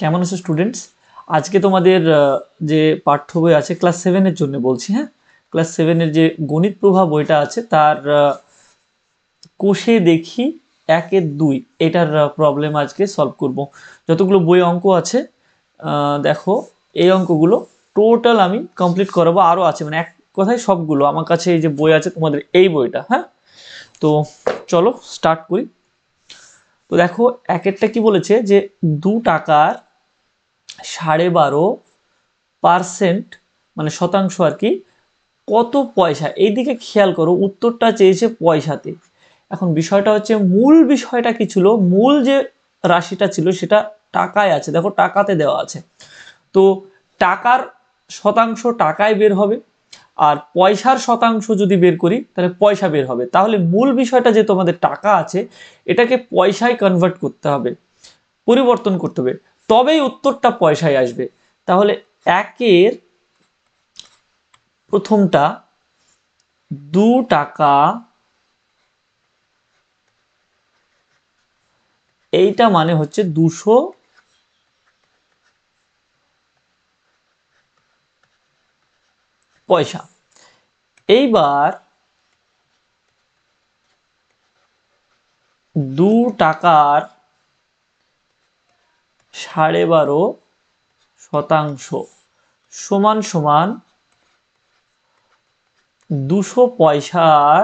কেমন আছো স্টুডেন্টস আজকে তোমাদের যে পাঠ্য বই আছে ক্লাস সেভেনের জন্য বলছি হ্যাঁ ক্লাস সেভেনের যে গণিত প্রভা বইটা আছে তার কোষে দেখি একের দুই এটার প্রবলেম আজকে সলভ করব যতগুলো বই অঙ্ক আছে দেখো এই অঙ্কগুলো টোটাল আমি কমপ্লিট করাবো আরও আছে মানে এক কথায় সবগুলো আমার কাছে এই যে বই আছে তোমাদের এই বইটা হ্যাঁ তো চলো স্টার্ট করি তো দেখো এক একটা কি বলেছে যে দু টাকার সাড়ে বারো পারসেন্ট মানে শতাংশ আর কি কত পয়সা এইদিকে খেয়াল করো উত্তরটা চেয়েছে পয়সাতে এখন বিষয়টা হচ্ছে মূল বিষয়টা কি ছিল মূল যে রাশিটা ছিল সেটা টাকায় আছে দেখো টাকাতে দেওয়া আছে তো টাকার শতাংশ টাকায় বের হবে আর পয়সার শতাংশ যদি বের করি তাহলে পয়সা বের হবে তাহলে মূল বিষয়টা যে তোমাদের টাকা আছে এটাকে পয়সায় কনভার্ট করতে হবে পরিবর্তন করতে হবে তবেই উত্তরটা পয়সায় আসবে তাহলে একের প্রথমটা দু টাকা এইটা মানে হচ্ছে দুশো পয়সা এইবার দু টাকার সাড়ে বারো শতাংশ সমান সমান দুশো পয়সার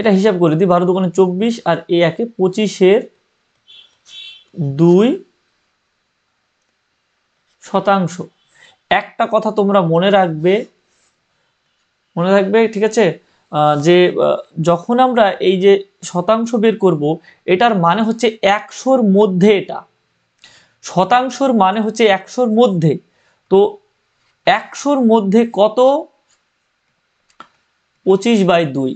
এটা হিসাব করে দিই বারো দোকানে চব্বিশ আর এ একে পঁচিশের দুই শতাংশ একটা কথা তোমরা মনে রাখবে মনে রাখবে ঠিক আছে যে যখন আমরা এই যে শতাংশ বের করব এটার মানে হচ্ছে একশোর মধ্যে এটা শতাংশর মানে হচ্ছে একশোর মধ্যে তো একশোর মধ্যে কত পঁচিশ বাই দুই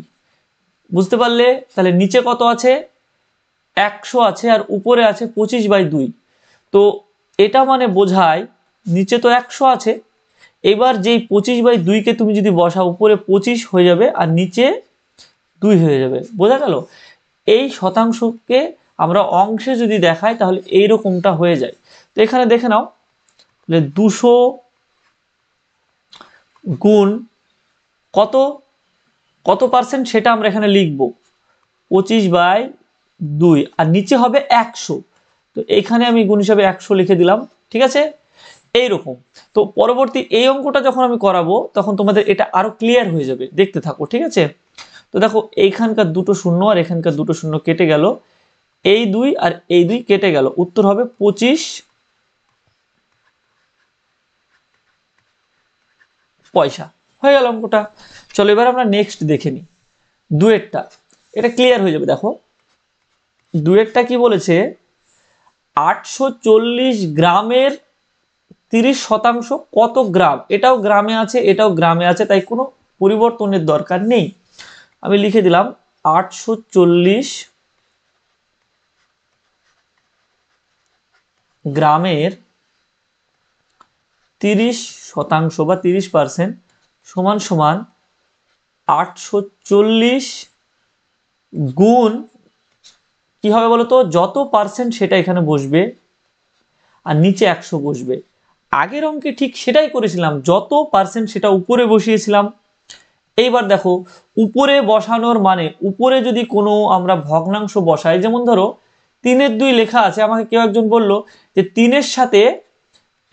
বুঝতে পারলে তাহলে নিচে কত আছে একশো আছে আর উপরে আছে পঁচিশ বাই দুই তো এটা মানে বোঝায় নিচে তো একশো আছে এবার যেই পঁচিশ বাই দুইকে তুমি যদি বসাও উপরে পঁচিশ হয়ে যাবে আর নিচে দুই হয়ে যাবে বোঝা গেল এই শতাংশকে আমরা অংশে যদি দেখাই তাহলে এই রকমটা হয়ে যায় তো এখানে দেখে নাও দুশো গুণ কত কত পার্সেন্ট সেটা আমরা এখানে লিখব পঁচিশ বাই দুই আর নিচে হবে একশো তো এখানে আমি গুণ হিসাবে একশো লিখে দিলাম ঠিক আছে এইরকম তো পরবর্তী এই অঙ্কটা যখন আমি করাবো তখন তোমাদের এটা আরো ক্লিয়ার হয়ে যাবে দেখতে থাকো ঠিক আছে তো দেখো এইখানকার দুটো শূন্য আর এখানকার দুটো শূন্য কেটে গেল এই দুই আর এই দুই কেটে গেল উত্তর হবে পঁচিশ পয়সা হয়ে গেল অঙ্কটা চলো এবার আমরা নেক্সট দেখে নিই দুয়েরটা এটা ক্লিয়ার হয়ে যাবে দেখো দুয়েরটা কি বলেছে আটশো গ্রামের তিরিশ শতাংশ কত গ্রাম এটাও গ্রামে আছে এটাও গ্রামে আছে তাই কোনো পরিবর্তনের দরকার নেই আমি লিখে দিলাম আটশো গ্রামের তিরিশ শতাংশ বা তিরিশ পার্সেন্ট সমান সমান আটশো গুণ কি হবে বলতো যত পার্সেন্ট সেটা এখানে বসবে আর নিচে একশো বসবে আগের অঙ্কে ঠিক সেটাই করেছিলাম যত পার্সেন্ট সেটা উপরে বসিয়েছিলাম এইবার দেখো উপরে বসানোর মানে উপরে যদি কোনো আমরা ভগ্নাংশ বসাই যেমন ধরো তিনের দুই লেখা আছে আমাকে কেউ একজন বলল যে তিনের সাথে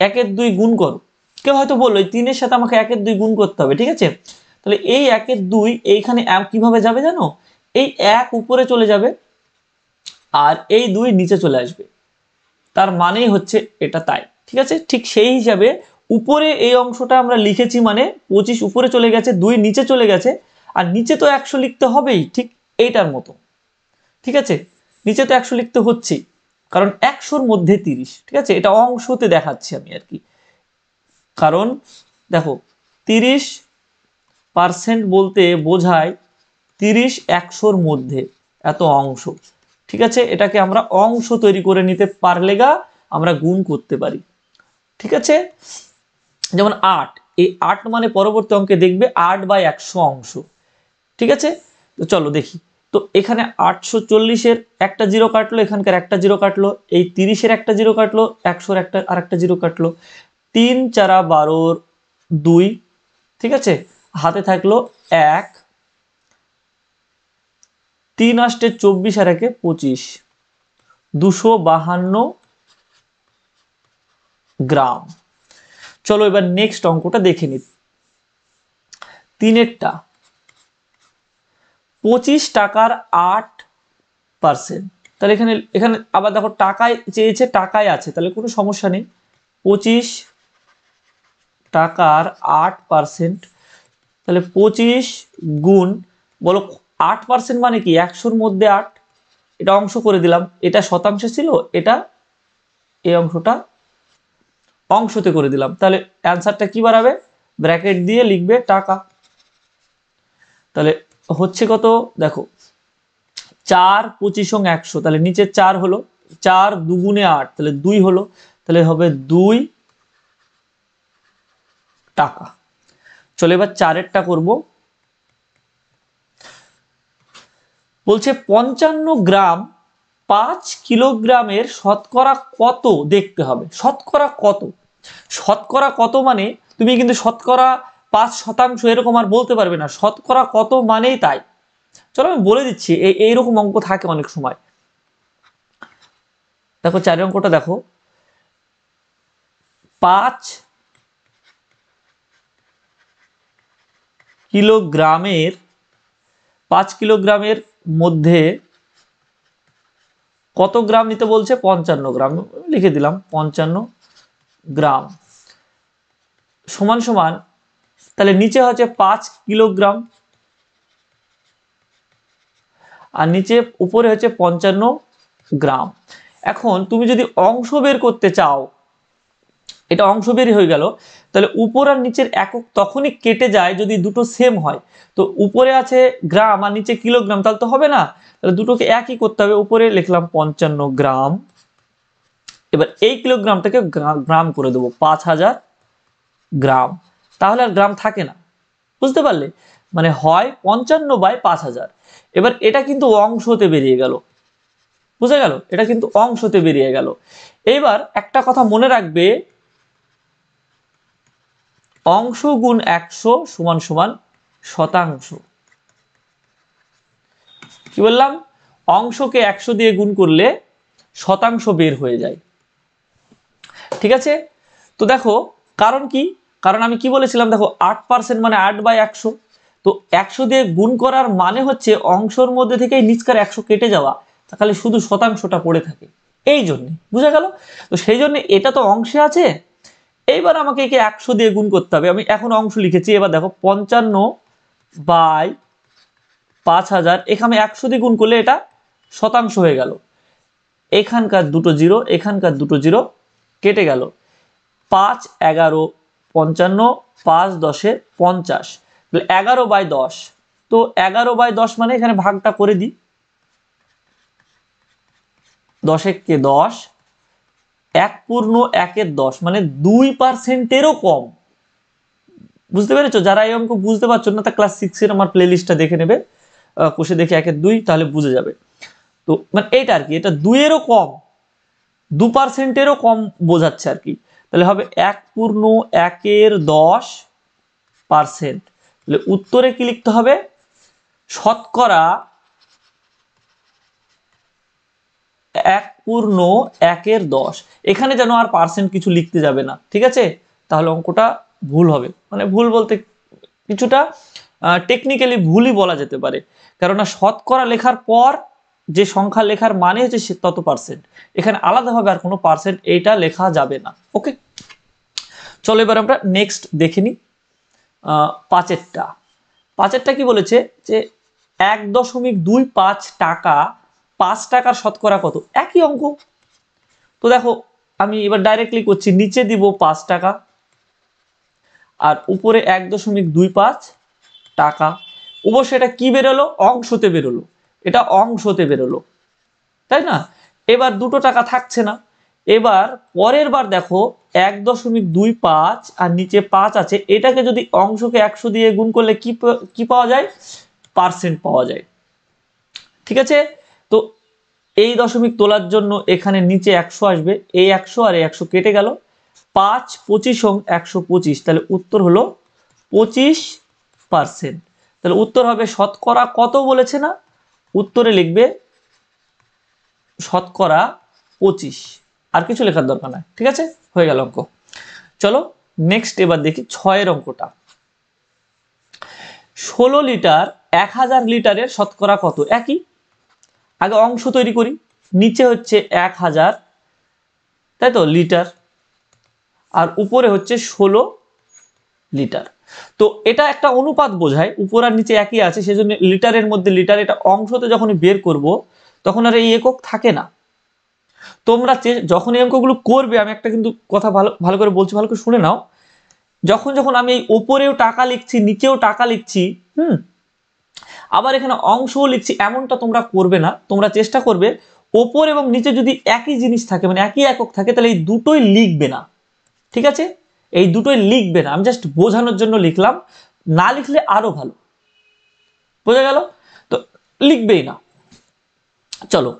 একের দুই গুণ করো কেউ হয়তো বললো তিনের সাথে আমাকে একের দুই গুণ করতে হবে ঠিক আছে তাহলে এই একের দুই এইখানে কিভাবে যাবে জানো এই এক উপরে চলে যাবে আর এই দুই নিচে চলে আসবে তার মানেই হচ্ছে এটা তাই ঠিক আছে ঠিক সেই হিসাবে উপরে এই অংশটা আমরা লিখেছি মানে পঁচিশ উপরে চলে গেছে দুই নিচে চলে গেছে আর নিচে তো একশো লিখতে হবেই ঠিক এইটার মতো ঠিক আছে নিচে তো একশো লিখতে হচ্ছে কারণ একশোর মধ্যে তিরিশ ঠিক আছে এটা অংশতে দেখাচ্ছি আমি আর কি কারণ দেখো তিরিশ পার্সেন্ট বলতে বোঝায় তিরিশ একশোর মধ্যে এত অংশ ঠিক আছে এটাকে আমরা অংশ তৈরি করে নিতে পারলে গা আমরা গুণ করতে পারি ঠিক আছে যেমন আট এই আট মানে পরবর্তী অঙ্কে দেখবে আট বাই একশো অংশ ঠিক আছে তো চলো দেখি তো এখানে আটশো চল্লিশের একটা জিরো কাটলো এখানকার একটা জিরো কাটলো এই তিরিশের একটা জিরো কাটলো একশোর একটা আর একটা জিরো কাটলো তিন চারা বারোর দুই ঠিক আছে হাতে থাকলো এক তিন আষ্টে চব্বিশ আর একে পঁচিশ দুশো বাহান্ন গ্রাম চলো এবার নেক্সট অঙ্কটা দেখে নি তিনেরটা পঁচিশ টাকার আট পার্সেন্ট তাহলে এখানে এখানে আবার দেখো টাকায় চেয়েছে টাকায় আছে তাহলে কোনো সমস্যা নেই পঁচিশ টাকার আট পার্সেন্ট তাহলে পঁচিশ গুণ বলো আট পার্সেন্ট মানে কি একশোর মধ্যে আট এটা অংশ করে দিলাম এটা শতাংশে ছিল এটা এই অংশটা অংশতে করে দিলাম তাহলে অ্যান্সারটা কি বাড়াবে ব্র্যাকেট দিয়ে লিখবে টাকা তাহলে হচ্ছে কত দেখো চার পঁচিশ একশো তাহলে নিচে চার হলো চার দুগুণে আট তাহলে দুই হলো তাহলে হবে দুই টাকা চলে এবার চারেরটা করব বলছে পঞ্চান্ন গ্রাম পাঁচ কিলোগ্রামের শতকরা কত দেখতে হবে শতকরা কত শতকরা কত মানে তুমি কিন্তু শতকরা পাঁচ শতাংশ এরকম আর বলতে পারবে না শতকরা কত মানেই তাই চলো আমি বলে দিচ্ছি এই এইরকম অঙ্ক থাকে অনেক সময় দেখো চারি অঙ্কটা দেখো পাঁচ কিলোগ্রামের পাঁচ কিলোগ্রামের মধ্যে কত গ্রাম নিতে বলছে পঞ্চান্ন গ্রাম লিখে দিলাম পঞ্চান্ন গ্রাম সমান সমান তাহলে নিচে হচ্ছে পাঁচ কিলোগ্রাম আর নিচে উপরে হচ্ছে পঞ্চান্ন গ্রাম এখন তুমি যদি অংশ বের করতে চাও এটা অংশ বেরি হয়ে গেল তাহলে উপর আর নিচের একক তখনই কেটে যায় যদি দুটো সেম হয় তো উপরে আছে গ্রাম আর নিচে কিলোগ্রাম তাহলে তো হবে না তাহলে দুটোকে একই করতে হবে উপরে লিখলাম পঞ্চান্ন গ্রাম এবার এই কিলোগ্রামটাকে গ্রাম করে দেবো পাঁচ হাজার গ্রাম তাহলে আর গ্রাম থাকে না বুঝতে পারলে মানে হয় পঞ্চান্ন বাই পাঁচ হাজার এবার এটা কিন্তু অংশতে বেরিয়ে গেল বুঝে গেল এটা কিন্তু অংশতে বেরিয়ে গেল এইবার একটা কথা মনে রাখবে অংশ গুণ একশো সমান সমান শতাংশ কি বললাম অংশকে একশো দিয়ে গুণ করলে শতাংশ বের হয়ে যায় ঠিক আছে তো দেখো কারণ কি কারণ আমি কি বলেছিলাম দেখো আট পার্সেন্ট মানে আট বাই একশো তো একশো দিয়ে গুণ করার মানে হচ্ছে অংশর মধ্যে থেকে নিচকার একশো কেটে যাওয়া তা খালি শুধু শতাংশটা পড়ে থাকে এই জন্যে বুঝা গেল তো সেই জন্য এটা তো অংশে আছে এইবার আমাকে একে একশো দিয়ে গুণ করতে হবে আমি এখন অংশ লিখেছি এবার দেখো পঞ্চান্ন বাই পাঁচ হাজার এখানে একশো দিয়ে গুণ করলে এটা শতাংশ হয়ে গেল এখানকার দুটো জিরো এখানকার দুটো জিরো কেটে গেল পাঁচ এগারো পঞ্চান্ন পাঁচ দশে পঞ্চাশ এগারো বাই দশ তো এগারো বাই দশ মানে এখানে ভাগটা করে দিই কে দশ এক পূর্ণ একের দশ মানে দুই পার্সেন্টেরও কম বুঝতে পেরেছো যারা এই অঙ্ক বুঝতে পারছো না তা ক্লাস সিক্সের আমার প্লেলিস্টটা দেখে নেবে কোষে দেখে একের দুই তাহলে বুঝে যাবে তো মানে এইটা আর কি এটা দুইয়েরও কম দু পার্সেন্টেরও কম বোঝাচ্ছে আর কি তাহলে হবে এক পূর্ণ একের দশ পার্সেন্ট তাহলে উত্তরে কি লিখতে হবে শতকরা এক পূর্ণ একের দশ এখানে যেন আর পার্সেন্ট কিছু লিখতে যাবে না ঠিক আছে তাহলে অঙ্কটা ভুল হবে মানে ভুল বলতে কিছুটা টেকনিক্যালি ভুলই বলা যেতে পারে কেননা শতকরা লেখার পর যে সংখ্যা লেখার মানে হচ্ছে সে তত পার্সেন্ট এখানে আলাদাভাবে আর কোনো পার্সেন্ট এইটা লেখা যাবে না ওকে চলো এবার আমরা নেক্সট দেখে নিই পাঁচেরটা পাঁচেরটা কি বলেছে যে এক দশমিক দুই পাঁচ টাকা পাঁচ টাকার শতকরা কত একই অঙ্ক তো দেখো আমি এবার ডাইরেক্টলি করছি নিচে দিব পাঁচ টাকা আর উপরে এক দশমিক দুই পাঁচ টাকা অবশ্য এটা কি বেরোলো অংশতে বেরোলো এটা অংশতে বেরোলো তাই না এবার দুটো টাকা থাকছে না এবার পরের বার দেখো এক দশমিক দুই পাঁচ আর নিচে পাঁচ আছে এটাকে যদি অংশকে একশো দিয়ে গুণ করলে কি কি পাওয়া যায় পার্সেন্ট পাওয়া যায় ঠিক আছে এই দশমিক তোলার জন্য এখানে নিচে একশো আসবে এই একশো আর এই একশো কেটে গেল পাঁচ পঁচিশ অং একশো পঁচিশ তাহলে উত্তর হলো পঁচিশ পারসেন্ট তাহলে উত্তর হবে শতকরা কত বলেছে না উত্তরে লিখবে শতকরা পঁচিশ আর কিছু লেখার দরকার নাই ঠিক আছে হয়ে গেল অঙ্ক চলো নেক্সট এবার দেখি ছয়ের অঙ্কটা ষোলো লিটার এক হাজার লিটারের শতকরা কত একই আগে অংশ তৈরি করি নিচে হচ্ছে এক হাজার তাই তো লিটার আর উপরে হচ্ছে ষোলো লিটার তো এটা একটা অনুপাত বোঝায় উপর আর নিচে একই আছে সেজন্য লিটারের মধ্যে লিটার এটা অংশতে যখন বের করব তখন আর এই একক থাকে না তোমরা যখন এই অঙ্কগুলো করবে আমি একটা কিন্তু কথা ভালো ভালো করে বলছি ভালো করে শুনে নাও যখন যখন আমি এই ওপরেও টাকা লিখছি নিচেও টাকা লিখছি হুম আবার এখানে অংশও লিখছি এমনটা তোমরা করবে না তোমরা চেষ্টা করবে ওপর এবং নিচে যদি একই জিনিস থাকে মানে একই একক থাকে তাহলে এই দুটোই লিখবে না ঠিক আছে এই দুটোই লিখবে না আমি জাস্ট বোঝানোর জন্য লিখলাম না লিখলে আরও ভালো বোঝা গেল তো লিখবেই না চলো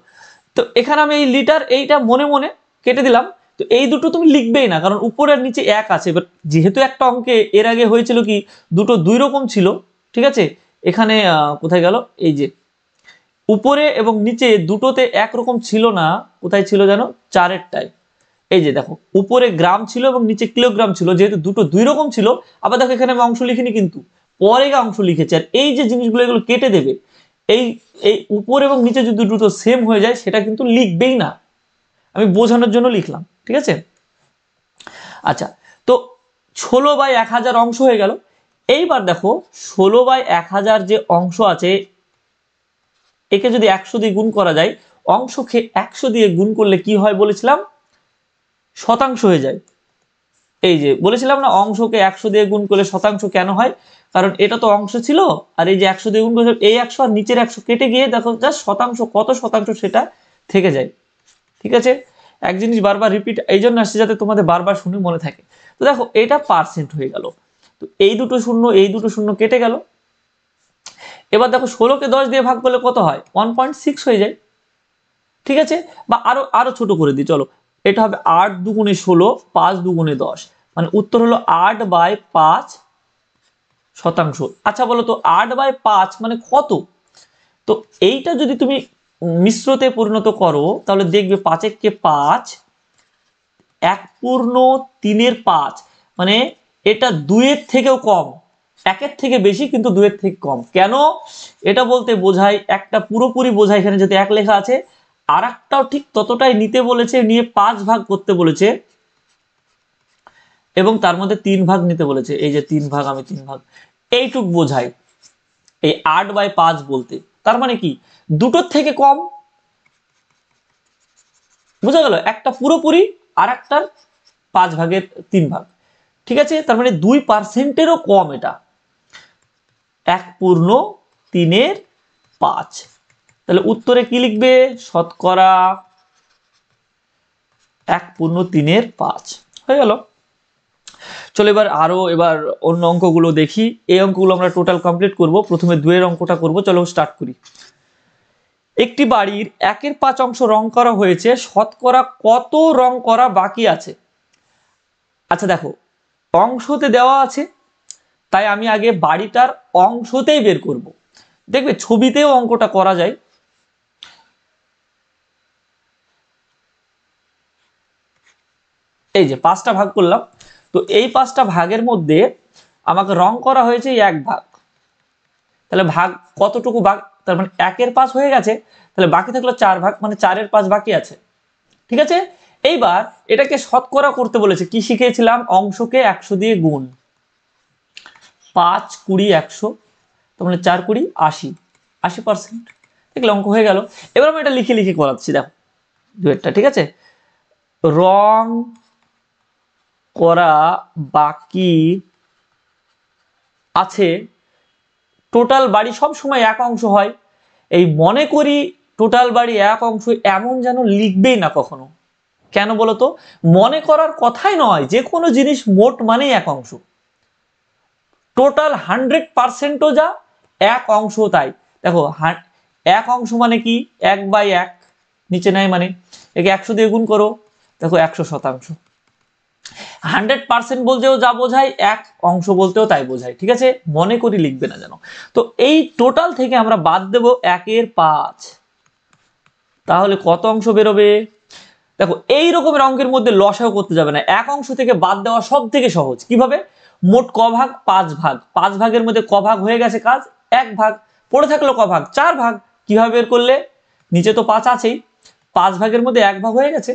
তো এখানে আমি এই লিটার এইটা মনে মনে কেটে দিলাম তো এই দুটো তুমি লিখবেই না কারণ উপরে আর নিচে এক আছে এবার যেহেতু একটা অঙ্কে এর আগে হয়েছিল কি দুটো দুই রকম ছিল ঠিক আছে এখানে কোথায় গেল এই যে উপরে এবং নিচে দুটোতে একরকম ছিল না কোথায় ছিল যেন চারেরটায় এই যে দেখো উপরে গ্রাম ছিল এবং নিচে কিলোগ্রাম ছিল যেহেতু দুটো দুই রকম ছিল আবার দেখো এখানে আমি অংশ লিখিনি কিন্তু পরে অংশ লিখেছে আর এই যে জিনিসগুলো এগুলো কেটে দেবে এই এই উপর এবং নিচে যদি দুটো সেম হয়ে যায় সেটা কিন্তু লিখবেই না আমি বোঝানোর জন্য লিখলাম ঠিক আছে আচ্ছা তো ষোলো বাই এক হাজার অংশ হয়ে গেল এইবার দেখো ষোলো বাই এক হাজার যে অংশ আছে একে যদি একশো দিয়ে গুণ করা যায় অংশকে একশো দিয়ে গুণ করলে কি হয় বলেছিলাম শতাংশ হয়ে যায় এই যে বলেছিলাম না অংশকে একশো দিয়ে গুণ করলে শতাংশ কেন হয় কারণ এটা তো অংশ ছিল আর এই যে একশো দিয়ে গুণ করছে এই একশো আর নিচের একশো কেটে গিয়ে দেখো যা শতাংশ কত শতাংশ সেটা থেকে যায় ঠিক আছে এক জিনিস বারবার রিপিট এই জন্য আসছে যাতে তোমাদের বারবার শুনে মনে থাকে তো দেখো এটা পার্সেন্ট হয়ে গেল তো এই দুটো শূন্য এই দুটো শূন্য কেটে গেল এবার দেখো ষোলোকে দশ দিয়ে ভাগ করলে কত হয় ওয়ান পয়েন্ট সিক্স হয়ে যায় ঠিক আছে বা আরও আরো ছোটো করে দিই চলো এটা হবে আট দুগুণে ষোলো পাঁচ দুগুণে দশ মানে উত্তর হলো আট বাই পাঁচ শতাংশ আচ্ছা বলো তো আট বাই পাঁচ মানে কত তো এইটা যদি তুমি মিশ্রতে পরিণত করো তাহলে দেখবে পাঁচের কে পাঁচ এক পূর্ণ তিনের পাঁচ মানে এটা দুয়ের থেকেও কম একের থেকে বেশি কিন্তু দুয়ের থেকে কম কেন এটা বলতে বোঝায় একটা পুরোপুরি বোঝায় এখানে যদি এক লেখা আছে আর একটাও ঠিক ততটাই নিতে বলেছে নিয়ে পাঁচ ভাগ করতে বলেছে এবং তার মধ্যে তিন ভাগ নিতে বলেছে এই যে তিন ভাগ আমি তিন ভাগ এইটুক বোঝাই এই আট বাই পাঁচ বলতে তার মানে কি দুটোর থেকে কম বোঝা গেল একটা পুরোপুরি আর একটার পাঁচ ভাগের তিন ভাগ ঠিক আছে তার মানে দুই পার্সেন্টেরও কম এটা এক পূর্ণ তিনের পাঁচ তাহলে উত্তরে কি লিখবে শতকরা এক পূর্ণ তিনের পাঁচ হয়ে গেল চলো এবার আরও এবার অন্য অঙ্কগুলো দেখি এই অঙ্কগুলো আমরা টোটাল কমপ্লিট করব প্রথমে দুয়ের অঙ্কটা করব চলো স্টার্ট করি একটি বাড়ির একের পাঁচ অংশ রং করা হয়েছে শতকরা কত রং করা বাকি আছে আচ্ছা দেখো অংশতে দেওয়া আছে তাই আমি আগে বাড়িটার অংশতেই বের করব। দেখবে ছবিতেও অঙ্কটা করা যায় এই যে পাঁচটা ভাগ করলাম তো এই পাঁচটা ভাগের মধ্যে আমাকে রং করা হয়েছে এক ভাগ তাহলে ভাগ কতটুকু ভাগ তার মানে একের পাঁচ হয়ে গেছে তাহলে বাকি থাকলো চার ভাগ মানে চারের পাঁচ বাকি আছে ঠিক আছে এইবার এটাকে শতকরা করতে বলেছে কি শিখেছিলাম অংশকে একশো দিয়ে গুণ পাঁচ কুড়ি একশো তাহলে মানে চার কুড়ি আশি আশি পার্সেন্ট দেখলে অঙ্ক হয়ে গেল এবার আমি এটা লিখে লিখে করাচ্ছি দেখো দুয়েরটা ঠিক আছে রং করা বাকি আছে টোটাল বাড়ি সব সময় এক অংশ হয় এই মনে করি টোটাল বাড়ি এক অংশ এমন যেন লিখবেই না কখনো কেন বলতো মনে করার কথাই নয় যে কোনো জিনিস মোট মানেই এক অংশ টোটাল হান্ড্রেড পার্সেন্টও যা এক অংশ তাই দেখো এক অংশ মানে কি এক বাই এক নিচে নেয় মানে একে একশো দিয়ে গুণ করো দেখো একশো শতাংশ হান্ড্রেড পার্সেন্ট বলতেও যা বোঝায় এক অংশ বলতেও তাই বোঝায় ঠিক আছে মনে করি লিখবে না যেন তো এই টোটাল থেকে আমরা বাদ দেব একের পাঁচ তাহলে কত অংশ বেরোবে দেখো এই রকমের অঙ্কের মধ্যে লসাও করতে যাবে না এক অংশ থেকে বাদ দেওয়া সব থেকে সহজ কিভাবে মোট ক ভাগ পাঁচ ভাগ পাঁচ ভাগের মধ্যে ক ভাগ হয়ে গেছে কাজ এক ভাগ পড়ে থাকলো ক ভাগ চার ভাগ কিভাবে বের করলে নিচে তো পাঁচ আছেই পাঁচ ভাগের মধ্যে এক ভাগ হয়ে গেছে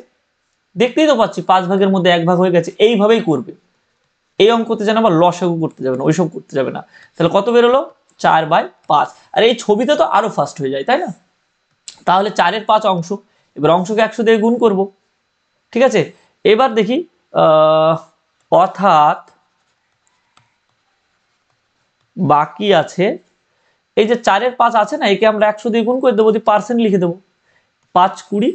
দেখতেই তো পাচ্ছি পাঁচ ভাগের মধ্যে এক ভাগ হয়ে গেছে এইভাবেই করবে এই অঙ্কতে যেন আবার লসাও করতে যাবে না ওইসব করতে যাবে না তাহলে কত বেরোলো চার বাই পাঁচ আর এই ছবিতে তো আরও ফাস্ট হয়ে যায় তাই না তাহলে চারের পাঁচ অংশ এবার অংশকে একশো দিয়ে গুণ করব ঠিক আছে এবার দেখি অর্থাৎ বাকি আছে এই যে চারের পাঁচ আছে না একে আমরা একশো দিয়ে গুণ করে দেবো দিয়ে পার্সেন্ট লিখে দেবো পাঁচ কুড়ি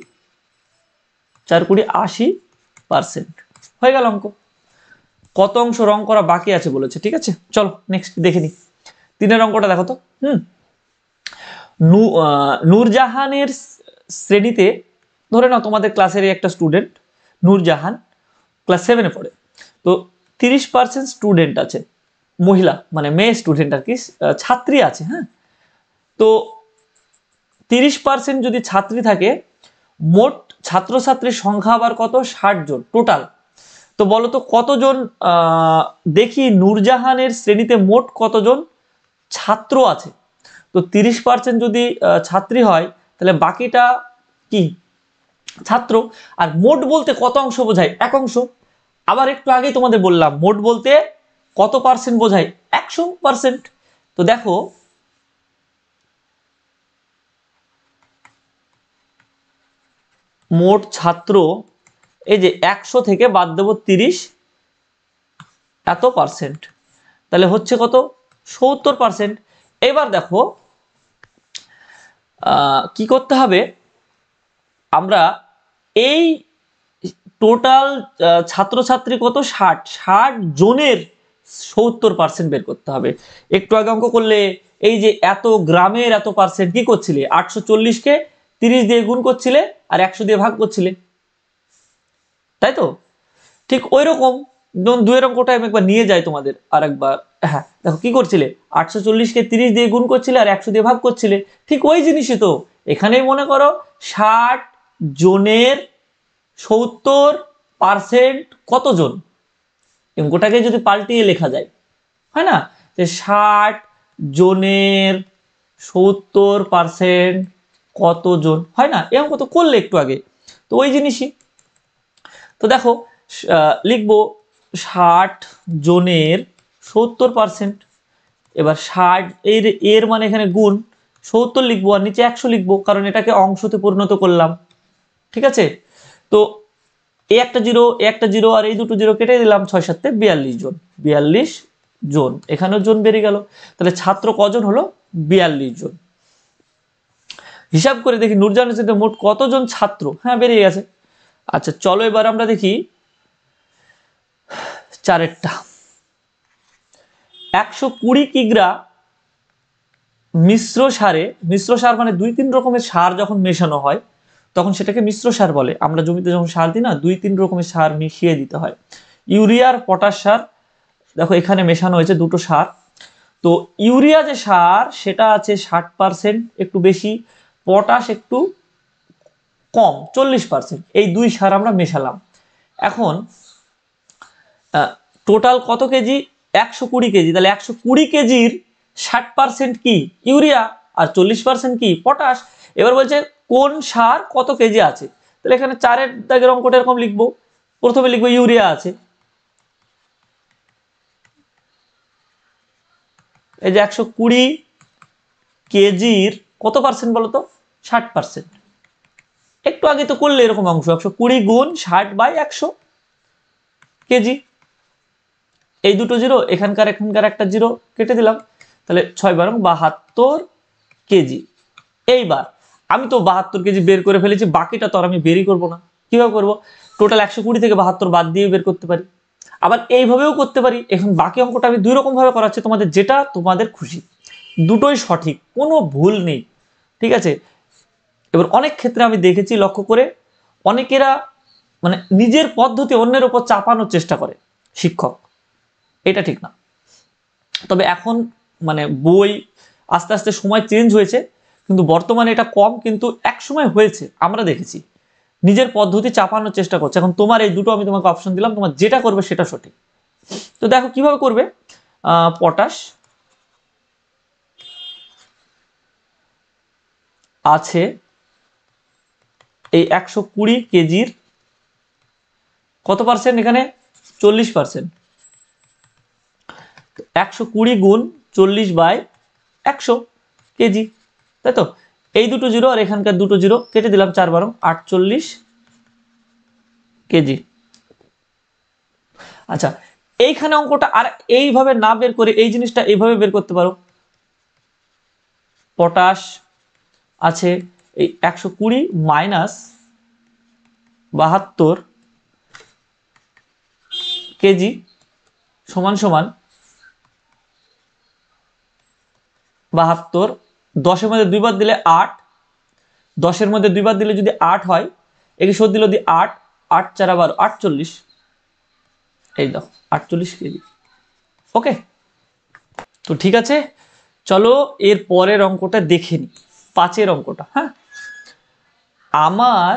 চার কুড়ি আশি পার্সেন্ট হয়ে গেল অঙ্ক কত অংশ রং করা বাকি আছে বলেছে ঠিক আছে চলো নেক্সট দেখে নি তিনের অঙ্কটা দেখো তো হুম নূরজাহানের শ্রেণীতে ধরে নাও তোমাদের ক্লাসেরই একটা স্টুডেন্ট নূরজাহান ক্লাস সেভেনে পড়ে তো তিরিশ পার্সেন্ট স্টুডেন্ট আছে মহিলা মানে মেয়ে স্টুডেন্ট আর কি ছাত্রী আছে হ্যাঁ তো তিরিশ পার্সেন্ট যদি ছাত্রী থাকে মোট ছাত্রছাত্রীর সংখ্যা আবার কত ষাট জন টোটাল তো বলো তো কতজন দেখি নূরজাহানের শ্রেণীতে মোট কতজন ছাত্র আছে তো তিরিশ পার্সেন্ট যদি ছাত্রী হয় তাহলে বাকিটা কি ছাত্র আর মোট বলতে কত অংশ বোঝায় এক অংশ আবার একটু আগেই তোমাদের বললাম মোট বলতে কত পার্সেন্ট বোঝায় একশো পার্সেন্ট তো দেখো মোট ছাত্র এই যে একশো থেকে বাদ দেবো তিরিশ এত পার্সেন্ট তাহলে হচ্ছে কত সত্তর পার্সেন্ট এবার দেখো কি করতে হবে আমরা এই টোটাল ছাত্রছাত্রী কত ষাট ষাট জনের সত্তর পার্সেন্ট বের করতে হবে একটু আগে অঙ্ক করলে এই যে এত গ্রামের এত পার্সেন্ট কি করছিলে আটশো চল্লিশকে তিরিশ দিয়ে গুণ করছিলে আর একশো দিয়ে ভাগ করছিলে তাই তো ঠিক ওই রকম যেমন দুয়ের অঙ্কটা আমি একবার নিয়ে যাই তোমাদের আর একবার হ্যাঁ দেখো কি করছিলে আটশো চল্লিশকে তিরিশ দিয়ে গুণ করছিলে আর একশো দিয়ে ভাগ করছিলে ঠিক ওই জিনিসই তো এখানেই মনে করো ষাট জনের সত্তর পারসেন্ট কতজন অঙ্কটাকে যদি পাল্টিয়ে লেখা যায় হয় না যে ষাট জনের সত্তর পারসেন্ট কতজন হয় না এরকম কত করলে একটু আগে তো ওই জিনিসই তো দেখো লিখবো ষাট জনের সত্তর পারসেন্ট এবার ষাট এর এর মানে এখানে গুণ সত্তর লিখবো আর নিচে একশো লিখবো কারণ এটাকে অংশতে পরিণত করলাম ঠিক আছে তো এ একটা জিরো একটা জিরো আর এই দুটো জিরো কেটে দিলাম ছয় সাতে বিয়াল্লিশ জন বিয়াল্লিশ জন এখানেও জন বেরিয়ে গেল তাহলে ছাত্র কজন হলো বিয়াল্লিশ জন হিসাব করে দেখি নূরজাহান হোসেনের মোট কতজন ছাত্র হ্যাঁ বেরিয়ে গেছে আচ্ছা চলো এবার আমরা দেখি চারেরটা একশো কুড়ি কিগ্রা মিশ্র সারে মিশ্র সার মানে দুই তিন রকমের সার যখন মেশানো হয় তখন সেটাকে মিশ্র সার বলে আমরা জমিতে যখন সার দিই না দুই তিন রকমের সার মিশিয়ে দিতে হয় ইউরিয়ার পটাশ সার দেখো এখানে মেশানো হয়েছে দুটো সার তো ইউরিয়া যে সার সেটা আছে ষাট পারসেন্ট একটু বেশি পটাশ একটু কম চল্লিশ পারসেন্ট এই দুই সার আমরা মেশালাম এখন টোটাল কত কেজি একশো কুড়ি কেজি তাহলে একশো কুড়ি কেজির ষাট পারসেন্ট কি ইউরিয়া আর চল্লিশ পারসেন্ট কি পটাশ এবার বলছে কোন সার কত কেজি আছে তাহলে এখানে চারের দাগের অঙ্কটা এরকম লিখবো প্রথমে লিখবো ইউরিয়া আছে এই যে একশো কুড়ি কেজির কত পার্সেন্ট বলতো ষাট পার্সেন্ট একটু আগে তো করলে এরকম অংশ একশো কুড়ি গুণ ষাট বাই একশো কেজি এই দুটো জিরো এখানকার এখানকার একটা জিরো কেটে দিলাম তাহলে ছয় বারং বাহাত্তর কেজি এইবার আমি তো বাহাত্তর কেজি বের করে ফেলেছি বাকিটা তো আর আমি বেরই করবো না কীভাবে করবো টোটাল একশো কুড়ি থেকে বাহাত্তর বাদ দিয়ে বের করতে পারি আবার এইভাবেও করতে পারি এখন বাকি অঙ্কটা আমি দুই রকমভাবে করাচ্ছি তোমাদের যেটা তোমাদের খুশি দুটোই সঠিক কোনো ভুল নেই ঠিক আছে এবার অনেক ক্ষেত্রে আমি দেখেছি লক্ষ্য করে অনেকেরা মানে নিজের পদ্ধতি অন্যের ওপর চাপানোর চেষ্টা করে শিক্ষক এটা ঠিক না তবে এখন মানে বই আস্তে আস্তে সময় চেঞ্জ হয়েছে কিন্তু বর্তমানে এটা কম কিন্তু একসময় হয়েছে আমরা দেখেছি নিজের পদ্ধতি চাপানোর চেষ্টা করছে এখন তোমার এই দুটো আমি তোমাকে অপশন দিলাম তোমার যেটা করবে সেটা সঠিক তো দেখো কিভাবে করবে পটাশ আছে এই একশো কুড়ি কেজির কত পার্সেন্ট এখানে চল্লিশ পার্সেন্ট একশো কুড়ি গুণ চল্লিশ বাই একশো কেজি তাই তো এই দুটো জিরো আর এখানকার দুটো জিরো কেটে দিলাম চার বারো আটচল্লিশ কেজি আচ্ছা এইখানে অঙ্কটা আর এইভাবে না বের করে এই জিনিসটা এইভাবে বের করতে পারো পটাশ আছে এই একশো কুড়ি মাইনাস বাহাত্তর কেজি সমান সমান বাহাত্তর দশের মধ্যে দুইবার দিলে আট দশের মধ্যে দুইবার দিলে যদি আট হয় একে শোধ দিল যদি আট আট চারা বারো আটচল্লিশ এই দেখো আটচল্লিশ কেজি ওকে তো ঠিক আছে চলো এর পরের অঙ্কটা দেখে নি পাঁচের অঙ্কটা হ্যাঁ আমার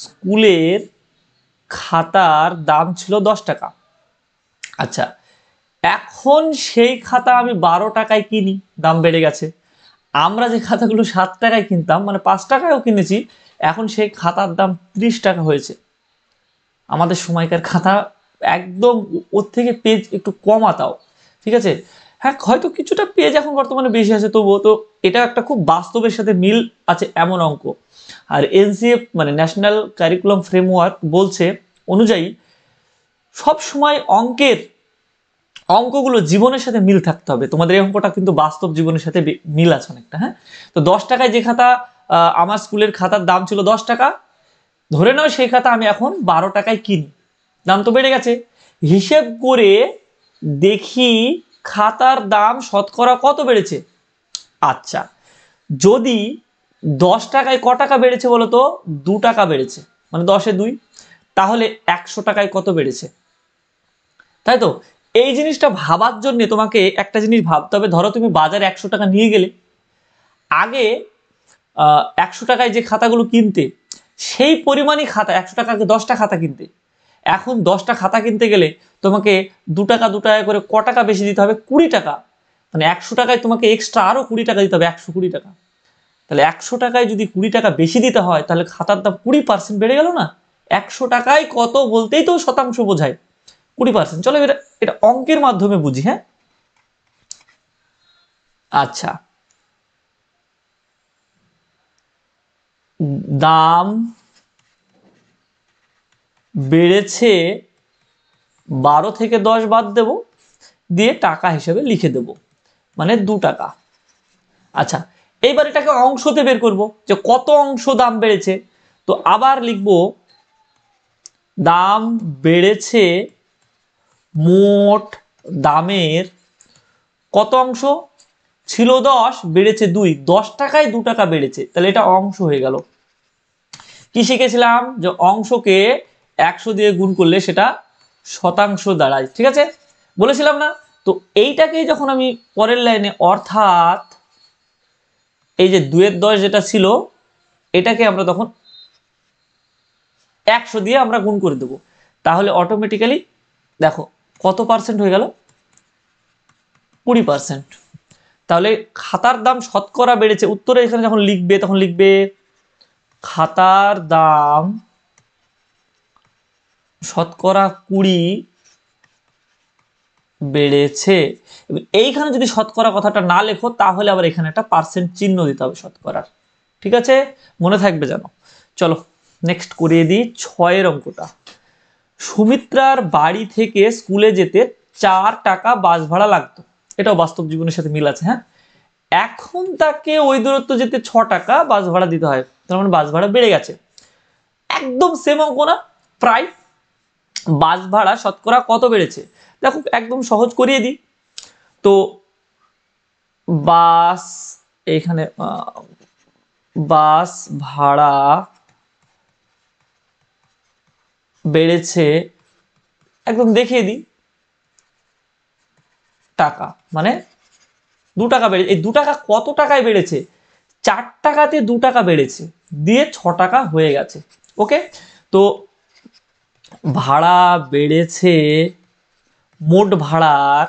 স্কুলের খাতার দাম ছিল দশ টাকা আচ্ছা এখন সেই খাতা আমি বারো টাকায় কিনি দাম বেড়ে গেছে আমরা যে খাতাগুলো সাত টাকায় কিনতাম মানে পাঁচ টাকায়ও কিনেছি এখন সেই খাতার দাম ত্রিশ টাকা হয়েছে আমাদের সময়কার খাতা একদম ওর থেকে পেজ একটু কমাতাও ঠিক আছে হ্যাঁ হয়তো কিছুটা পেজ এখন বর্তমানে বেশি আছে তবুও তো এটা একটা খুব বাস্তবের সাথে মিল আছে এমন অঙ্ক আর এনসিএফ মানে ন্যাশনাল কারিকুলাম ফ্রেমওয়ার্ক বলছে অনুযায়ী সব সময় অঙ্কের অঙ্কগুলো জীবনের সাথে মিল থাকতে হবে তোমাদের এই অঙ্কটা কিন্তু বাস্তব জীবনের সাথে মিল আছে অনেকটা হ্যাঁ তো দশ টাকায় যে খাতা আমার স্কুলের খাতার দাম ছিল দশ টাকা ধরে নাও সেই খাতা আমি এখন বারো টাকায় কিনি দাম তো বেড়ে গেছে হিসেব করে দেখি খাতার দাম শতকরা কত বেড়েছে আচ্ছা যদি দশ টাকায় ক টাকা বেড়েছে বলো তো দু টাকা বেড়েছে মানে দশে দুই তাহলে একশো টাকায় কত বেড়েছে তাই তো এই জিনিসটা ভাবার জন্য তোমাকে একটা জিনিস ভাবতে হবে ধরো তুমি বাজারে একশো টাকা নিয়ে গেলে আগে একশো টাকায় যে খাতাগুলো কিনতে সেই পরিমাণই খাতা একশো টাকাকে দশটা খাতা কিনতে এখন দশটা খাতা কিনতে গেলে তোমাকে দু টাকা দু টাকা করে ক টাকা বেশি দিতে হবে কুড়ি টাকা মানে একশো টাকায় তোমাকে এক্সট্রা আরও কুড়ি টাকা দিতে হবে একশো কুড়ি টাকা তাহলে একশো টাকায় যদি কুড়ি টাকা বেশি দিতে হয় তাহলে খাতার দাম কুড়ি পার্সেন্ট বেড়ে গেল না একশো টাকায় কত বলতেই তো শতাংশ বোঝায় কুড়ি পার্সেন্ট চলো এটা এটা অঙ্কের মাধ্যমে বুঝি হ্যাঁ আচ্ছা দাম বেড়েছে বারো থেকে দশ বাদ দেব দিয়ে টাকা হিসেবে লিখে দেব মানে দু টাকা আচ্ছা এইবার এটাকে অংশতে বের করব যে কত অংশ দাম বেড়েছে তো আবার লিখব দাম বেড়েছে মোট দামের কত অংশ ছিল দশ বেড়েছে দুই দশ টাকায় দু টাকা বেড়েছে তাহলে এটা অংশ হয়ে গেল কি শিখেছিলাম যে অংশকে একশো দিয়ে গুণ করলে সেটা শতাংশ দাঁড়ায় ঠিক আছে বলেছিলাম না তো এইটাকে যখন আমি পরের লাইনে অর্থাৎ এই যে দুয়ের দশ যেটা ছিল এটাকে আমরা তখন একশো দিয়ে আমরা গুণ করে দেব তাহলে অটোমেটিক্যালি দেখো কত পার্সেন্ট হয়ে গেল কুড়ি পার্সেন্ট তাহলে খাতার দাম শতকরা বেড়েছে উত্তরে এখানে যখন লিখবে তখন লিখবে খাতার দাম শতকরা কুড়ি বেড়েছে এইখানে যদি শতকরা কথাটা না লেখো তাহলে আবার এখানে একটা পার্সেন্ট চিহ্ন দিতে হবে শতকরার ঠিক আছে মনে থাকবে যেন চলো নেক্সট করিয়ে দিই ছয়ের অঙ্কটা সুমিত্রার বাড়ি থেকে স্কুলে যেতে চার টাকা বাস ভাড়া লাগতো এটাও বাস্তব জীবনের সাথে মিল আছে হ্যাঁ এখন তাকে ওই দূরত্ব যেতে ছ টাকা বাস ভাড়া দিতে হয় তার মানে বাস ভাড়া বেড়ে গেছে একদম সেম অঙ্ক না প্রায় বাস ভাড়া শতকরা কত বেড়েছে দেখো একদম সহজ করিয়ে দিই তো বাস এখানে বাস ভাড়া বেড়েছে একদম দেখিয়ে দিই টাকা মানে দু টাকা বেড়ে এই দু টাকা কত টাকায় বেড়েছে চার টাকাতে দু টাকা বেড়েছে দিয়ে ছ টাকা হয়ে গেছে ওকে তো ভাড়া বেড়েছে মোট ভাড়ার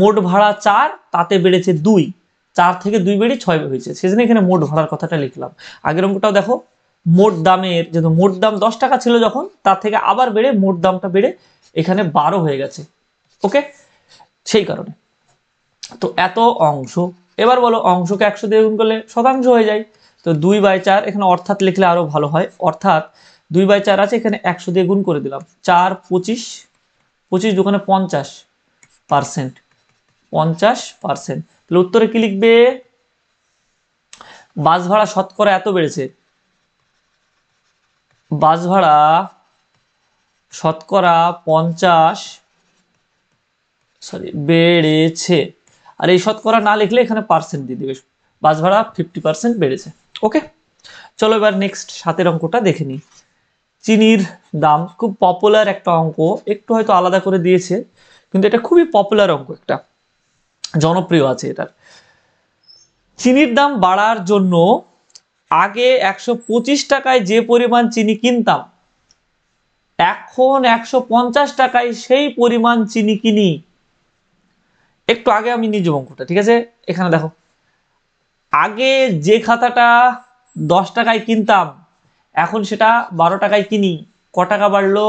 মোট ভাড়া চার তাতে বেড়েছে দুই চার থেকে দুই বেড়ে ছয় হয়েছে সেজন্য এখানে মোট ভাড়ার কথাটা লিখলাম আগের অঙ্কটাও দেখো মোট দামের যেহেতু মোট দাম দশ টাকা ছিল যখন তার থেকে আবার বেড়ে মোট দামটা বেড়ে এখানে বারো হয়ে গেছে ওকে সেই কারণে তো এত অংশ এবার বলো অংশকে একশো দিয়ে গুণ করলে শতাংশ হয়ে যায় তো দুই বাই চার এখানে অর্থাৎ লিখলে আরও ভালো হয় অর্থাৎ দুই বাই চার আছে এখানে একশো দিয়ে গুণ করে দিলাম চার পঁচিশ পঁচিশ দোকানে পঞ্চাশ পারসেন্ট পঞ্চাশ পারসেন্ট তাহলে উত্তরে কি লিখবে বাস ভাড়া শতকরা এত বেড়েছে বাস ভাড়া শতকরা পঞ্চাশ সরি বেড়েছে আর এই শতকরা না লিখলে এখানে পার্সেন্ট দিয়ে দেবে বাস ভাড়া ফিফটি পার্সেন্ট বেড়েছে ওকে চলো এবার নেক্সট সাতের অঙ্কটা দেখে নিই চিনির দাম খুব পপুলার একটা অঙ্ক একটু হয়তো আলাদা করে দিয়েছে কিন্তু এটা খুবই পপুলার অঙ্ক একটা জনপ্রিয় আছে এটার চিনির দাম বাড়ার জন্য আগে একশো টাকায় যে পরিমাণ চিনি কিনতাম এখন একশো টাকায় সেই পরিমাণ চিনি কিনি একটু আগে আমি নিজে অঙ্কটা ঠিক আছে এখানে দেখো আগে যে খাতাটা দশ টাকায় কিনতাম এখন সেটা বারো টাকায় কিনি ক টাকা বাড়লো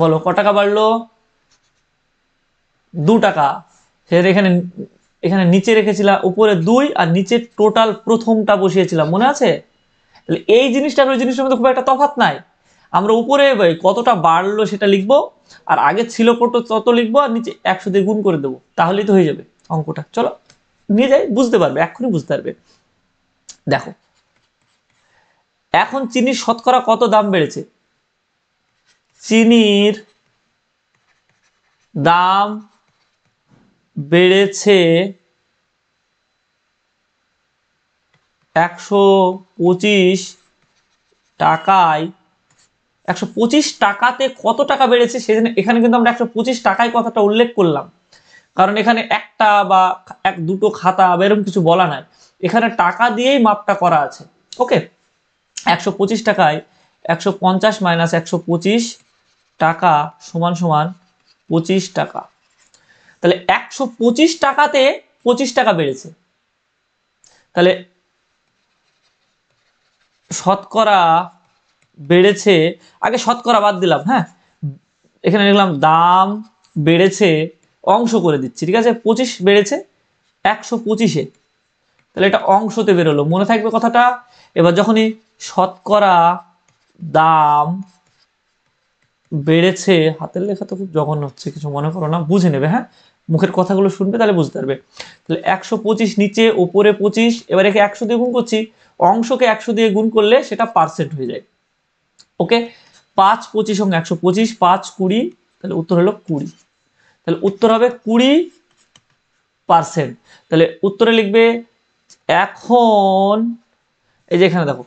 বলো ক টাকা বাড়লো দু টাকা সেটা এখানে এখানে নিচে রেখেছিলাম উপরে দুই আর নিচে টোটাল প্রথমটা বসিয়েছিলাম মনে আছে তাহলে এই জিনিসটা আর ওই জিনিসটার মধ্যে খুব একটা তফাত নাই আমরা উপরে কতটা বাড়লো সেটা লিখবো আর আগে ছিল কত তত লিখবো আর নিচে একশো দিয়ে গুণ করে দেবো তাহলেই তো হয়ে যাবে অঙ্কটা চলো নিয়ে যাই বুঝতে পারবে এক্ষুনি বুঝতে পারবে দেখো এখন চিনির শতকরা কত দাম বেড়েছে চিনির দাম বেড়েছে একশো পঁচিশ টাকায় একশো পঁচিশ টাকাতে কত টাকা বেড়েছে সেজন্য এখানে কিন্তু আমরা একশো পঁচিশ টাকায় কথাটা উল্লেখ করলাম কারণ এখানে একটা বা এক দুটো খাতা বা এরকম কিছু বলা নাই এখানে টাকা দিয়েই মাপটা করা আছে ওকে একশো পঁচিশ টাকায় একশো পঞ্চাশ মাইনাস একশো পঁচিশ টাকা সমান সমান পঁচিশ টাকা তাহলে একশো পঁচিশ টাকাতে পঁচিশ টাকা বেড়েছে তাহলে শতকরা বেড়েছে আগে শতকরা বাদ দিলাম হ্যাঁ এখানে দেখলাম দাম বেড়েছে অংশ করে দিচ্ছি ঠিক আছে পঁচিশ বেড়েছে একশো পঁচিশে তাহলে এটা অংশতে বেরোলো মনে থাকবে কথাটা এবার যখনই শতকরা দাম বেড়েছে হাতের লেখা তো খুব জঘন্য হচ্ছে কিছু মনে করো না বুঝে নেবে হ্যাঁ মুখের কথাগুলো শুনবে তাহলে বুঝতে পারবে তাহলে একশো পঁচিশ নিচে ওপরে পঁচিশ এবার একে একশো দিয়ে গুণ করছি অংশকে একশো দিয়ে গুণ করলে সেটা পার্সেন্ট হয়ে যায় ওকে পাঁচ পঁচিশ অঙ্ক একশো পঁচিশ পাঁচ কুড়ি তাহলে উত্তর হলো কুড়ি তাহলে উত্তর হবে কুড়ি পার্সেন্ট তাহলে উত্তরে লিখবে এখন এই যে এখানে দেখো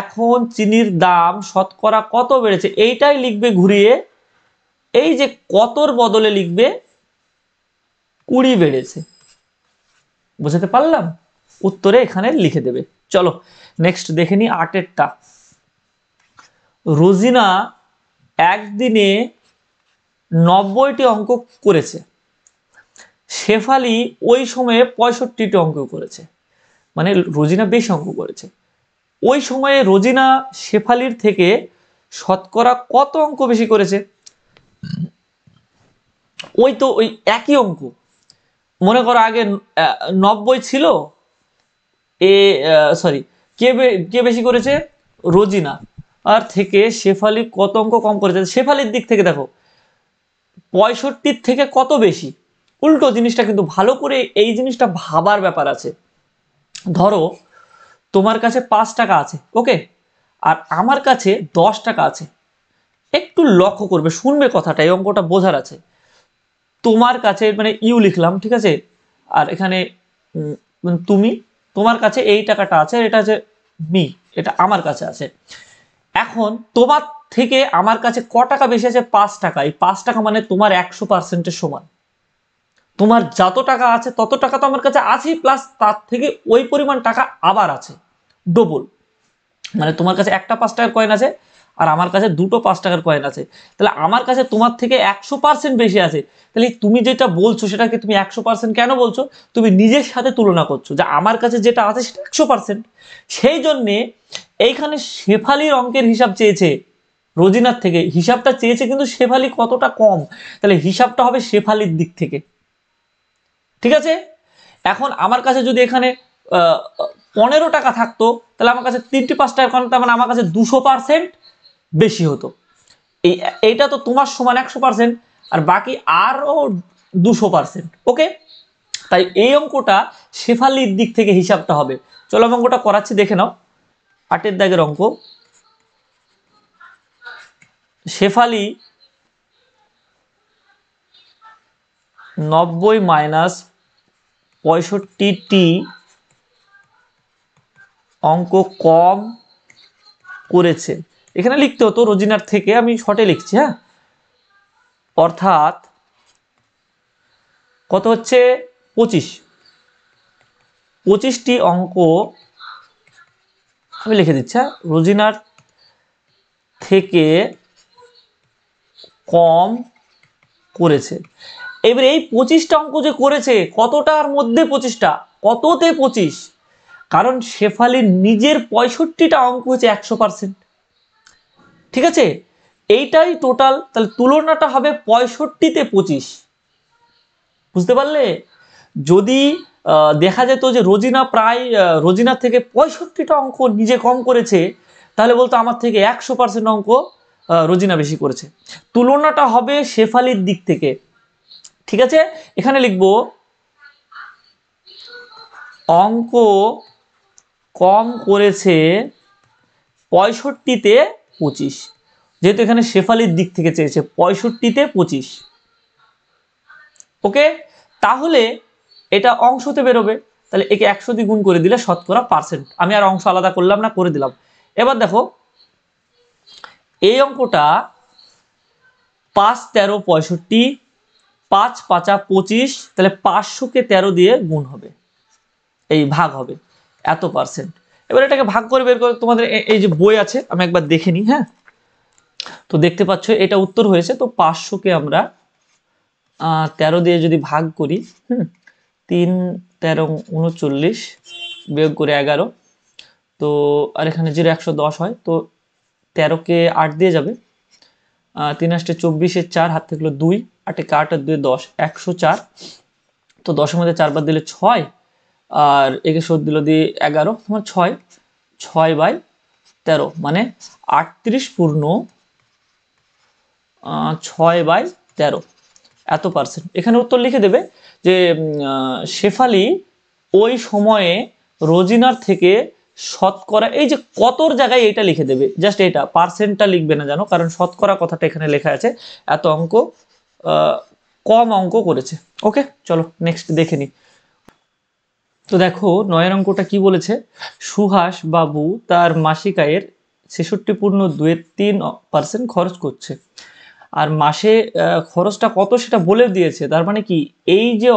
এখন চিনির দাম শতকরা কত বেড়েছে এইটাই লিখবে ঘুরিয়ে এই যে কতর বদলে লিখবে কুড়ি বেড়েছে বোঝাতে পারলাম উত্তরে এখানে লিখে দেবে চলো নেক্সট দেখে নি আটেরটা রোজিনা একদিনে নব্বইটি অঙ্ক করেছে শেফালি ওই সময়ে পঁয়ষট্টিটি অঙ্ক করেছে মানে রোজিনা বেশ অঙ্ক করেছে ওই সময়ে রোজিনা শেফালির থেকে শতকরা কত অঙ্ক বেশি করেছে ওই তো ওই একই অঙ্ক মনে করো আগে নব্বই ছিল এ সরি কে কে বেশি করেছে রোজিনা আর থেকে শেফালি কত অঙ্ক কম করেছে শেফালির দিক থেকে দেখো পঁয়ষট্টির থেকে কত বেশি উল্টো জিনিসটা কিন্তু ভালো করে এই জিনিসটা ভাবার ব্যাপার আছে ধরো তোমার কাছে পাঁচ টাকা আছে ওকে আর আমার কাছে দশ টাকা আছে একটু লক্ষ্য করবে শুনবে কথাটা এই অঙ্কটা বোঝার আছে তোমার কাছে মানে ইউ লিখলাম ঠিক আছে আর এখানে মানে তুমি তোমার কাছে এই টাকাটা আছে এটা আছে মি এটা আমার কাছে আছে এখন তোমার থেকে আমার কাছে ক টাকা বেশি আছে পাঁচ টাকা এই পাঁচ টাকা মানে তোমার একশো পার্সেন্টের সমান তোমার যত টাকা আছে তত টাকা তো আমার কাছে আছেই প্লাস তার থেকে ওই পরিমাণ টাকা আবার আছে ডবল মানে তোমার কাছে একটা পাঁচ টাকার কয়েন আছে আর আমার কাছে দুটো পাঁচ টাকার কয়েন আছে তাহলে আমার কাছে তোমার থেকে একশো পার্সেন্ট বেশি আছে তাহলে তুমি যেটা বলছো সেটাকে তুমি একশো পার্সেন্ট কেন বলছো তুমি নিজের সাথে তুলনা করছো যে আমার কাছে যেটা আছে সেটা একশো পার্সেন্ট সেই জন্যে এইখানে শেফালির অঙ্কের হিসাব চেয়েছে রোজিনার থেকে হিসাবটা চেয়েছে কিন্তু শেফালি কতটা কম তাহলে হিসাবটা হবে শেফালির দিক থেকে ঠিক আছে এখন আমার কাছে যদি এখানে পনেরো টাকা থাকতো তাহলে আমার কাছে তিনটি পাঁচ টাকার কয়েন তার মানে আমার কাছে দুশো পার্সেন্ট বেশি হতো এই এইটা তো তোমার সমান একশো পার্সেন্ট আর বাকি আরও দুশো পার্সেন্ট ওকে তাই এই অঙ্কটা শেফালির দিক থেকে হিসাবটা হবে চলো আমি অঙ্কটা করাচ্ছি দেখে নাও আটের দাগের অঙ্ক শেফালি নব্বই মাইনাস পঁয়ষট্টি টি অঙ্ক কম করেছে এখানে লিখতে হতো রোজিনার থেকে আমি শর্টে লিখছি হ্যাঁ অর্থাৎ কত হচ্ছে পঁচিশ পঁচিশটি অঙ্ক আমি লিখে দিচ্ছি হ্যাঁ রোজিনার থেকে কম করেছে এবার এই পঁচিশটা অঙ্ক যে করেছে কতটার মধ্যে পঁচিশটা কততে পঁচিশ কারণ শেফালির নিজের পঁয়ষট্টিটা অঙ্ক হচ্ছে একশো পার্সেন্ট ঠিক আছে এইটাই টোটাল তাহলে তুলনাটা হবে পঁয়ষট্টিতে পঁচিশ বুঝতে পারলে যদি দেখা যেত যে রোজিনা প্রায় রোজিনা থেকে পঁয়ষট্টিটা অঙ্ক নিজে কম করেছে তাহলে বলতো আমার থেকে একশো পার্সেন্ট অঙ্ক রোজিনা বেশি করেছে তুলনাটা হবে শেফালির দিক থেকে ঠিক আছে এখানে লিখব অঙ্ক কম করেছে পঁয়ষট্টিতে পঁচিশ যেহেতু এখানে শেফালির দিক থেকে চেয়েছে পঁয়ষট্টিতে পঁচিশ ওকে তাহলে এটা অংশতে বেরোবে তাহলে একে একশো দিয়ে গুণ করে দিলে শতকরা পার্সেন্ট আমি আর অংশ আলাদা করলাম না করে দিলাম এবার দেখো এই অঙ্কটা পাঁচ তেরো পঁয়ষট্টি পাঁচ পাঁচা পঁচিশ তাহলে পাঁচশোকে তেরো দিয়ে গুণ হবে এই ভাগ হবে এত পার্সেন্ট এবার এটাকে ভাগ করে বের করে তোমাদের এই যে বই আছে আমি একবার দেখে নিই হ্যাঁ তো দেখতে পাচ্ছ এটা উত্তর হয়েছে তো পাঁচশোকে আমরা তেরো দিয়ে যদি ভাগ করি হুম তিন তেরো উনচল্লিশ বিয়োগ করে এগারো তো আর এখানে জিরো একশো দশ হয় তো তেরোকে আট দিয়ে যাবে তিন আষ্টে চব্বিশের চার হাত থাকলো দুই আটে কাটার দুই দশ একশো চার তো দশের মধ্যে চারবার দিলে ছয় আর একে শোধ দিল দিয়ে এগারো তোমার ছয় ছয় বাই তেরো মানে আটত্রিশ পূর্ণ ছয় বাই তেরো এত পার্সেন্ট এখানে উত্তর লিখে দেবে যে শেফালি ওই সময়ে রোজিনার থেকে শতকরা এই যে কতর জায়গায় এটা লিখে দেবে জাস্ট এটা পার্সেন্টটা লিখবে না জানো কারণ শতকরা কথাটা এখানে লেখা আছে এত অঙ্ক কম অঙ্ক করেছে ওকে চলো নেক্সট দেখে নিই তো দেখো নয়ের অঙ্কটা কি বলেছে সুহাস বাবু তার মাসিক আয়ের ছেষট্টি পূর্ণ দুয়ের তিন পার্সেন্ট খরচ করছে আর মাসে খরচটা কত সেটা বলে দিয়েছে তার মানে কি এই যে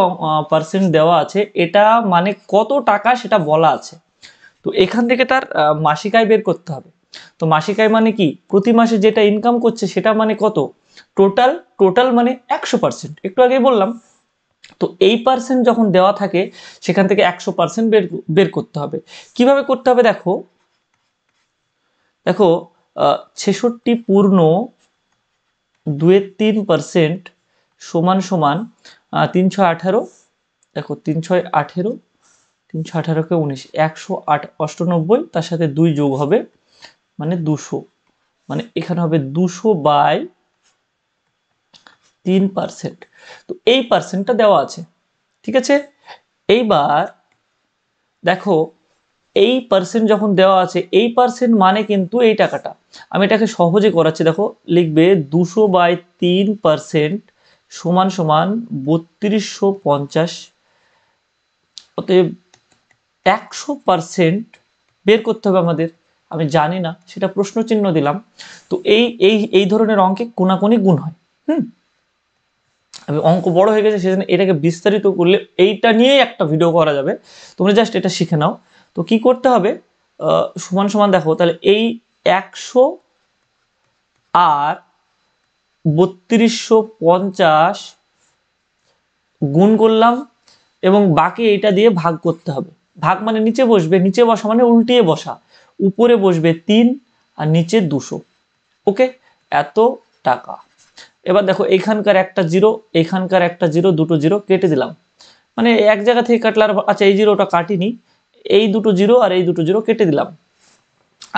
পার্সেন্ট দেওয়া আছে এটা মানে কত টাকা সেটা বলা আছে তো এখান থেকে তার মাসিক আয় বের করতে হবে তো মাসিক আয় মানে কি প্রতি মাসে যেটা ইনকাম করছে সেটা মানে কত টোটাল টোটাল মানে একশো পার্সেন্ট একটু আগে বললাম তো এই পার্সেন্ট যখন দেওয়া থাকে সেখান থেকে একশো পার্সেন্ট বের বের করতে হবে কিভাবে করতে হবে দেখো দেখো ছেষট্টি পূর্ণ দুয়ের তিন পার্সেন্ট সমান সমান তিনশো আঠারো দেখো তিনশোয় আঠেরো তিনশো আঠারোকে উনিশ একশো আট অষ্টানব্বই তার সাথে দুই যোগ হবে মানে দুশো মানে এখানে হবে দুশো বাই তিন পার্সেন্ট তো এই পার্সেন্টটা দেওয়া আছে ঠিক আছে এইবার দেখো এই পার্সেন্ট যখন দেওয়া আছে এই পার্সেন্ট মানে কিন্তু এই টাকাটা আমি এটাকে সহজে করাচ্ছি দেখো লিখবে দুশো বাই তিন পার্সেন্ট সমান সমান বত্রিশশো পঞ্চাশ অতএব একশো পার্সেন্ট বের করতে হবে আমাদের আমি জানি না সেটা প্রশ্ন চিহ্ন দিলাম তো এই এই এই ধরনের অঙ্কে কোনাকুনি গুণ হয় হুম অঙ্ক বড় হয়ে গেছে সেজন্য এটাকে বিস্তারিত করলে এইটা নিয়েই একটা ভিডিও করা যাবে তোমরা জাস্ট এটা শিখে নাও তো কি করতে হবে সমান সমান দেখো তাহলে এই একশো আর বত্রিশশো পঞ্চাশ গুণ করলাম এবং বাকি এইটা দিয়ে ভাগ করতে হবে ভাগ মানে নিচে বসবে নিচে বসা মানে উল্টিয়ে বসা উপরে বসবে তিন আর নিচে দুশো ওকে এত টাকা এবার দেখো এখানকার একটা জিরো এখানকার একটা জিরো দুটো জিরো কেটে দিলাম মানে এক জায়গা থেকে কাটলার আচ্ছা এই জিরোটা কাটিনি এই দুটো জিরো আর এই দুটো জিরো কেটে দিলাম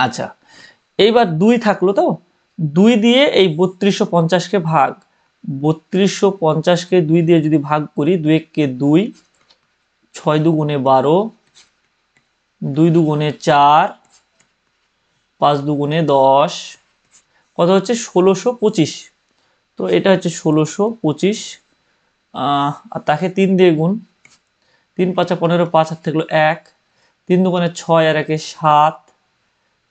আচ্ছা এইবার দুই থাকলো তো দুই দিয়ে এই বত্রিশশো পঞ্চাশকে ভাগ বত্রিশশো পঞ্চাশকে দুই দিয়ে যদি ভাগ করি দু এককে দুই ছয় দুগুণে বারো দুই দুগুণে চার পাঁচ দুগুণে দশ কত হচ্ছে ষোলোশো পঁচিশ তো এটা হচ্ছে ষোলোশো পঁচিশ আর তাকে তিন দিয়ে গুণ তিন পাঁচা পনেরো পাঁচ হাত থাকলো এক তিন দোকানে ছয় আর একে সাত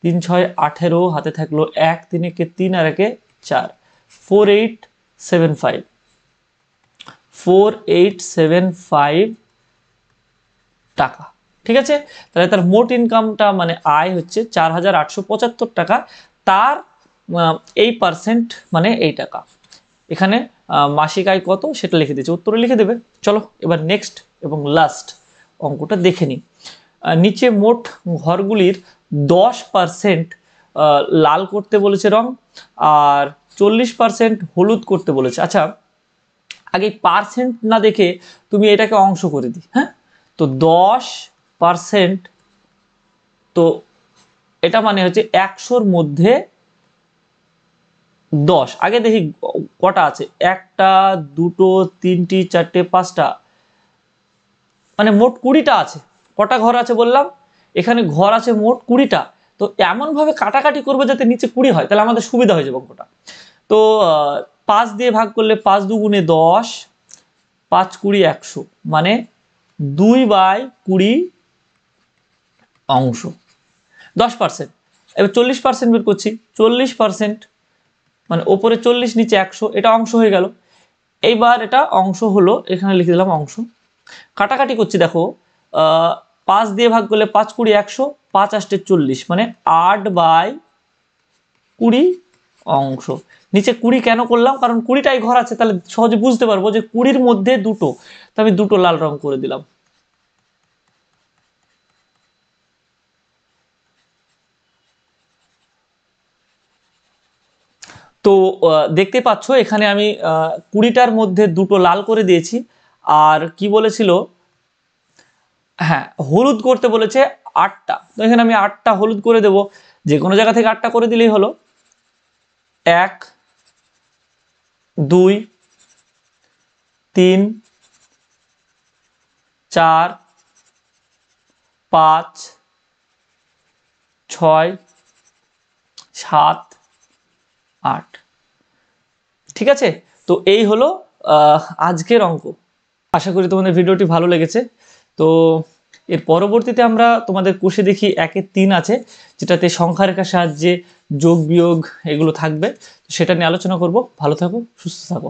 তিন ছয় আঠেরো হাতে থাকলো এক তিন একে তিন আর একে চার four eight seven five four eight seven five টাকা ঠিক আছে তাহলে তার মোট ইনকামটা মানে আয় হচ্ছে চার হাজার আটশো পঁচাত্তর টাকা তার এই পার্সেন্ট মানে এই টাকা এখানে মাসিক আয় কত সেটা লিখে দিয়েছে উত্তরে লিখে দেবে চলো এবার নেক্সট এবং লাস্ট অঙ্কটা দেখে নিই নিচে মোট ঘরগুলির দশ পারসেন্ট লাল করতে বলেছে রং আর চল্লিশ পারসেন্ট হলুদ করতে বলেছে আচ্ছা আগে পার্সেন্ট না দেখে তুমি এটাকে অংশ করে দিই হ্যাঁ তো দশ পারসেন্ট তো এটা মানে হচ্ছে একশোর মধ্যে দশ আগে দেখি কটা আছে একটা দুটো তিনটি চারটে পাঁচটা মানে মোট কুড়িটা আছে কটা ঘর আছে বললাম এখানে ঘর আছে মোট কুড়িটা তো এমনভাবে কাটাকাটি করবো যাতে নিচে কুড়ি হয় তাহলে আমাদের সুবিধা হয়ে যাবে অঙ্কটা তো পাঁচ দিয়ে ভাগ করলে পাঁচ দুগুণে দশ পাঁচ কুড়ি একশো মানে দুই বাই কুড়ি অংশ দশ পার্সেন্ট এবার চল্লিশ পার্সেন্ট বের করছি চল্লিশ পার্সেন্ট মানে ওপরে চল্লিশ নিচে একশো এটা অংশ হয়ে গেল এইবার এটা অংশ হলো এখানে লিখে দিলাম অংশ কাটাকাটি করছি দেখো পাঁচ দিয়ে ভাগ করলে পাঁচ কুড়ি একশো পাঁচ আষ্টে চল্লিশ মানে আট বাই কুড়ি অংশ নিচে কুড়ি কেন করলাম কারণ কুড়িটাই ঘর আছে তাহলে সহজে বুঝতে পারবো যে কুড়ির মধ্যে দুটো তো আমি দুটো লাল রং করে দিলাম তো দেখতে পাচ্ছ এখানে আমি কুড়িটার মধ্যে দুটো লাল করে দিয়েছি আর কি বলেছিল হ্যাঁ হলুদ করতে বলেছে আটটা তো এখানে আমি আটটা হলুদ করে দেব যে কোনো জায়গা থেকে আটটা করে দিলেই হলো এক দুই তিন চার পাঁচ ছয় সাত আট ঠিক আছে তো এই হলো আজকের অঙ্ক আশা করি তোমাদের ভিডিওটি ভালো লেগেছে তো এর পরবর্তীতে আমরা তোমাদের কোষে দেখি একের তিন আছে যেটাতে সংখ্যা রেখার সাহায্যে যোগ বিয়োগ এগুলো থাকবে সেটা নিয়ে আলোচনা করব ভালো থাকো সুস্থ থাকো